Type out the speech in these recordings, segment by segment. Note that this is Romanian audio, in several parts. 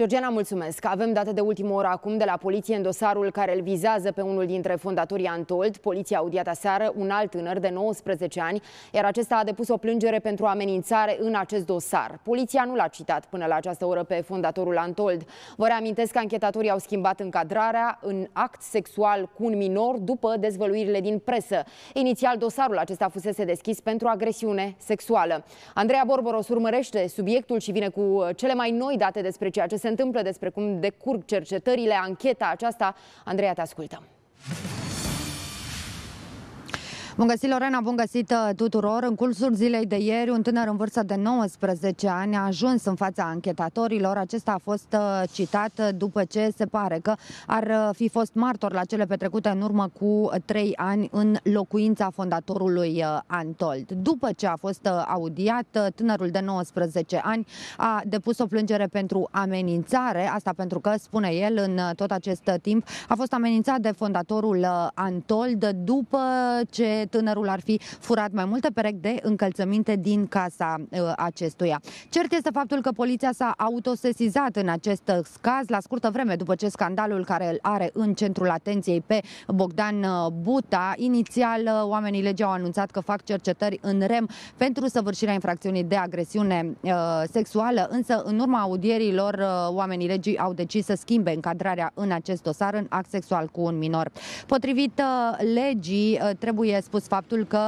Georgiana, mulțumesc. Avem date de ultimă oră acum de la poliție în dosarul care îl vizează pe unul dintre fondatorii Antold. Poliția a audiat aseară un alt tânăr de 19 ani, iar acesta a depus o plângere pentru amenințare în acest dosar. Poliția nu l-a citat până la această oră pe fondatorul Antold. Vă reamintesc că anchetatorii au schimbat încadrarea în act sexual cu un minor după dezvăluirile din presă. Inițial, dosarul acesta fusese deschis pentru agresiune sexuală. Andreea Borboros urmărește subiectul și vine cu cele mai noi date despre ceea ce se întâmplă, despre cum decurg cercetările, ancheta aceasta. Andreea, te ascultăm. Bun găsit, Lorena, bun găsit uh, tuturor. În cursul zilei de ieri, un tânăr în vârstă de 19 ani a ajuns în fața anchetatorilor. Acesta a fost uh, citat uh, după ce se pare că ar fi fost martor la cele petrecute în urmă cu 3 ani în locuința fondatorului Antold. După ce a fost audiat, tânărul de 19 ani a depus o plângere pentru amenințare, asta pentru că, spune el, în tot acest timp a fost amenințat de fondatorul Antold după ce tânărul ar fi furat mai multe perechi de încălțăminte din casa ă, acestuia. Cert este faptul că poliția s-a autosesizat în acest caz la scurtă vreme după ce scandalul care îl are în centrul atenției pe Bogdan ă, Buta. Inițial, ă, oamenii legii au anunțat că fac cercetări în REM pentru săvârșirea infracțiunii de agresiune sexuală, însă în urma audierilor oamenii legii au decis să schimbe încadrarea în acest dosar în act sexual cu un minor. Potrivit legii, trebuie spus faptul că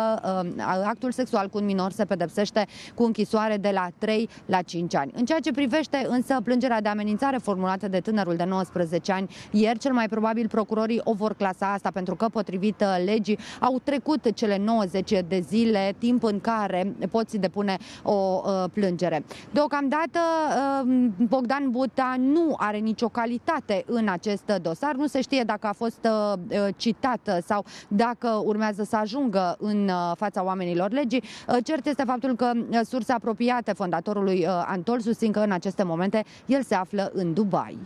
uh, actul sexual cu un minor se pedepsește cu închisoare de la 3 la 5 ani. În ceea ce privește însă plângerea de amenințare formulată de tânărul de 19 ani, ieri cel mai probabil procurorii o vor clasa asta pentru că potrivit uh, legii au trecut cele 90 de zile timp în care poți depune o uh, plângere. Deocamdată Bogdan Buta nu are nicio calitate în acest dosar, nu se știe dacă a fost citat sau dacă urmează să ajungă ajungă în uh, fața oamenilor legii. Uh, cert este faptul că uh, surse apropiate fondatorului Antol susțin că în aceste momente el se află în Dubai.